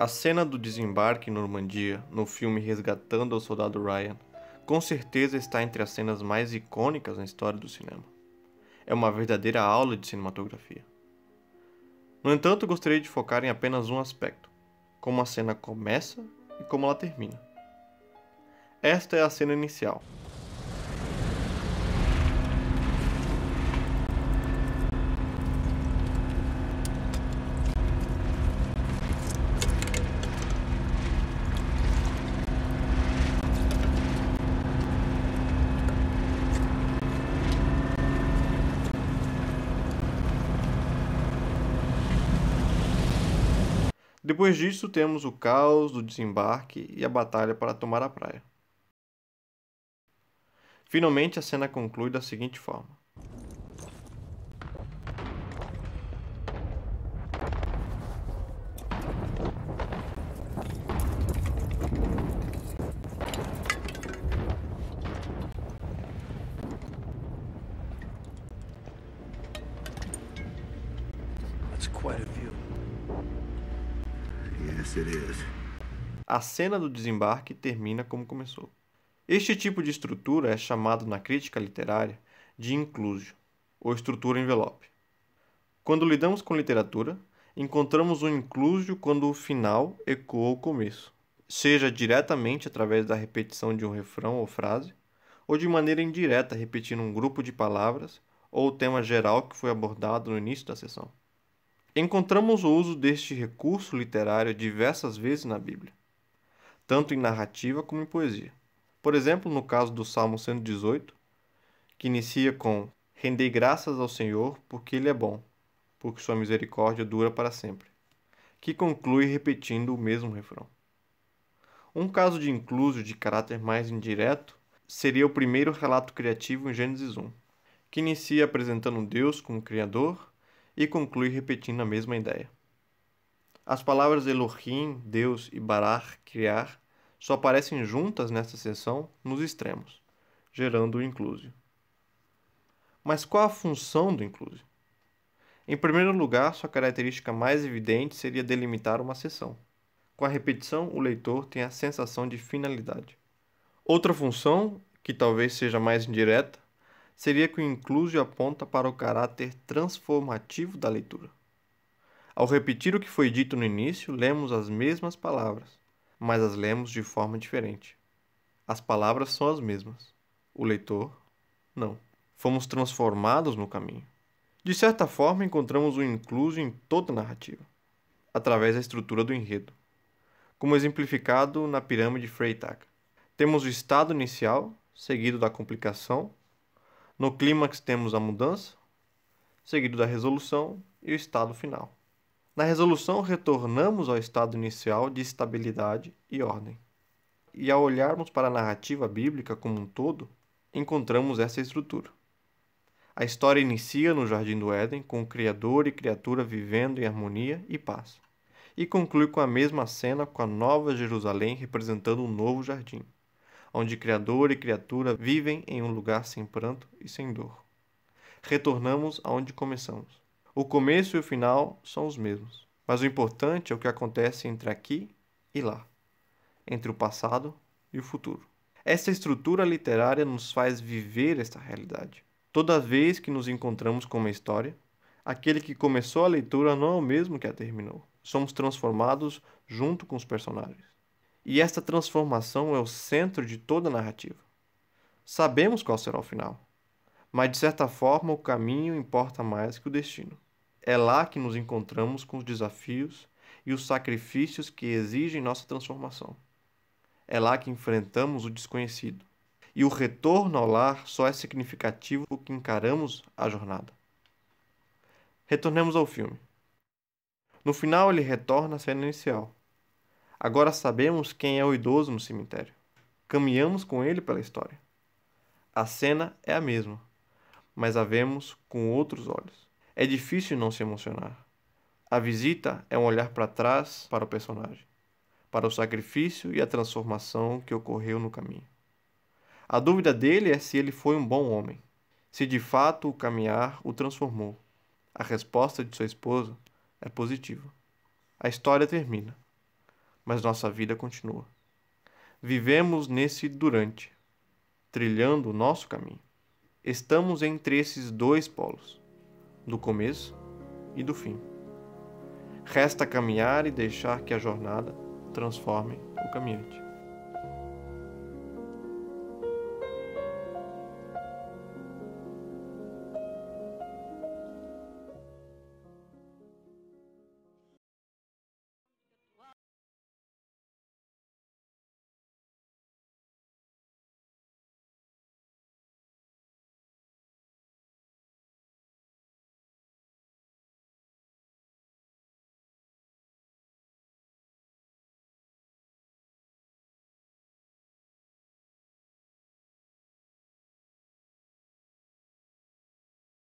A cena do desembarque em Normandia, no filme Resgatando o Soldado Ryan, com certeza está entre as cenas mais icônicas na história do cinema. É uma verdadeira aula de cinematografia. No entanto, gostaria de focar em apenas um aspecto: como a cena começa e como ela termina. Esta é a cena inicial, Depois disso, temos o caos do desembarque e a batalha para tomar a praia. Finalmente, a cena conclui da seguinte forma. That's quite a view. Yes, it is. A cena do desembarque termina como começou. Este tipo de estrutura é chamado na crítica literária de inclusio, ou estrutura envelope. Quando lidamos com literatura, encontramos um inclusio quando o final ecoa o começo, seja diretamente através da repetição de um refrão ou frase, ou de maneira indireta repetindo um grupo de palavras ou o tema geral que foi abordado no início da sessão. Encontramos o uso deste recurso literário diversas vezes na Bíblia, tanto em narrativa como em poesia. Por exemplo, no caso do Salmo 118, que inicia com: Rendei graças ao Senhor, porque Ele é bom, porque Sua misericórdia dura para sempre, que conclui repetindo o mesmo refrão. Um caso de incluso de caráter mais indireto seria o primeiro relato criativo em Gênesis 1, que inicia apresentando Deus como Criador e conclui repetindo a mesma ideia. As palavras Elohim, Deus e Barar, criar, só aparecem juntas nesta seção nos extremos, gerando o inclusio. Mas qual a função do inclusio? Em primeiro lugar, sua característica mais evidente seria delimitar uma seção. Com a repetição, o leitor tem a sensação de finalidade. Outra função, que talvez seja mais indireta, seria que o inclusivo aponta para o caráter transformativo da leitura. Ao repetir o que foi dito no início, lemos as mesmas palavras, mas as lemos de forma diferente. As palavras são as mesmas. O leitor, não. Fomos transformados no caminho. De certa forma, encontramos o inclusivo incluso em toda a narrativa, através da estrutura do enredo, como exemplificado na pirâmide Freytag. Temos o estado inicial, seguido da complicação, no clímax temos a mudança, seguido da resolução e o estado final. Na resolução, retornamos ao estado inicial de estabilidade e ordem. E ao olharmos para a narrativa bíblica como um todo, encontramos essa estrutura. A história inicia no Jardim do Éden, com o Criador e criatura vivendo em harmonia e paz, e conclui com a mesma cena com a Nova Jerusalém representando um novo jardim onde Criador e criatura vivem em um lugar sem pranto e sem dor. Retornamos aonde começamos. O começo e o final são os mesmos, mas o importante é o que acontece entre aqui e lá, entre o passado e o futuro. Essa estrutura literária nos faz viver esta realidade. Toda vez que nos encontramos com uma história, aquele que começou a leitura não é o mesmo que a terminou. Somos transformados junto com os personagens. E esta transformação é o centro de toda a narrativa. Sabemos qual será o final, mas de certa forma o caminho importa mais que o destino. É lá que nos encontramos com os desafios e os sacrifícios que exigem nossa transformação. É lá que enfrentamos o desconhecido. E o retorno ao lar só é significativo que encaramos a jornada. Retornemos ao filme. No final, ele retorna à cena inicial, Agora sabemos quem é o idoso no cemitério. Caminhamos com ele pela história. A cena é a mesma, mas a vemos com outros olhos. É difícil não se emocionar. A visita é um olhar para trás para o personagem, para o sacrifício e a transformação que ocorreu no caminho. A dúvida dele é se ele foi um bom homem, se de fato o caminhar o transformou. A resposta de sua esposa é positiva. A história termina mas nossa vida continua. Vivemos nesse durante, trilhando o nosso caminho. Estamos entre esses dois polos, do começo e do fim. Resta caminhar e deixar que a jornada transforme o caminhante.